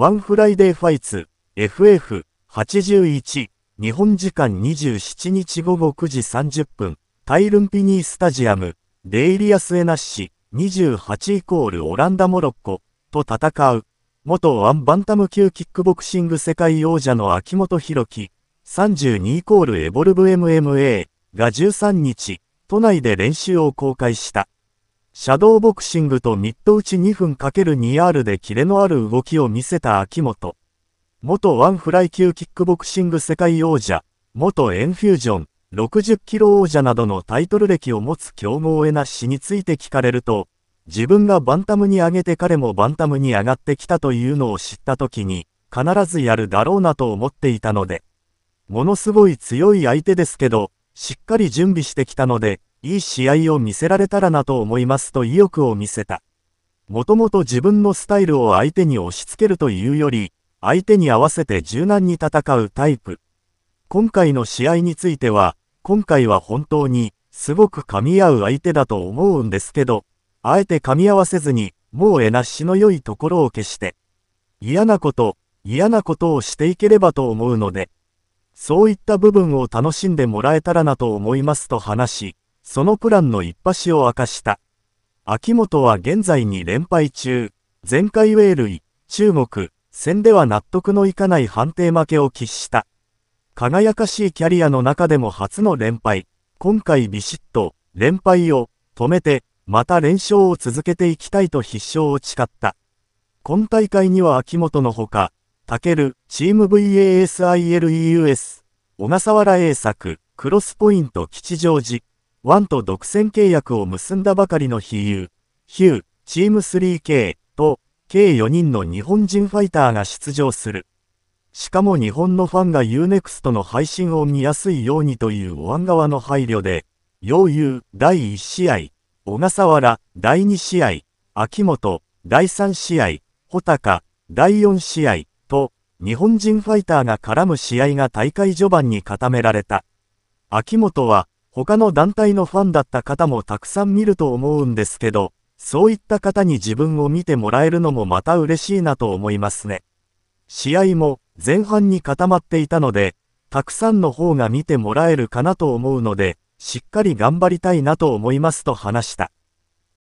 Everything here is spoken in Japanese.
ワンフライデーファイツ FF81 日本時間27日午後9時30分タイルンピニースタジアムデイリアスエナッシ28イコールオランダモロッコと戦う元ワンバンタム級キックボクシング世界王者の秋元博樹32イコールエボルブ MMA が13日都内で練習を公開した。シャドーボクシングとミット打ち2分 ×2R でキレのある動きを見せた秋元。元ワンフライ級キックボクシング世界王者、元エンフュージョン、60キロ王者などのタイトル歴を持つ強豪へなしについて聞かれると、自分がバンタムに上げて彼もバンタムに上がってきたというのを知った時に、必ずやるだろうなと思っていたので、ものすごい強い相手ですけど、しっかり準備してきたので、いい試合を見せられたらなと思いますと意欲を見せた。もともと自分のスタイルを相手に押し付けるというより、相手に合わせて柔軟に戦うタイプ。今回の試合については、今回は本当に、すごく噛み合う相手だと思うんですけど、あえて噛み合わせずに、もうえなしの良いところを消して、嫌なこと、嫌なことをしていければと思うので、そういった部分を楽しんでもらえたらなと思いますと話し、そのプランの一端を明かした。秋元は現在に連敗中、前回ウェールイ、中国、戦では納得のいかない判定負けを喫した。輝かしいキャリアの中でも初の連敗、今回ビシッと、連敗を止めて、また連勝を続けていきたいと必勝を誓った。今大会には秋元のほか、タケル、チーム VASILEUS、小笠原英作、クロスポイント吉祥寺、ワンと独占契約を結んだばかりの比喩、ヒュー、チーム 3K と、計4人の日本人ファイターが出場する。しかも日本のファンが UNEXT の配信を見やすいようにというワン側の配慮で、洋優第1試合、小笠原第2試合、秋元第3試合、穂高第4試合と、日本人ファイターが絡む試合が大会序盤に固められた。秋元は他の団体のファンだった方もたくさん見ると思うんですけど、そういった方に自分を見てもらえるのもまた嬉しいなと思いますね。試合も前半に固まっていたので、たくさんの方が見てもらえるかなと思うので、しっかり頑張りたいなと思いますと話した。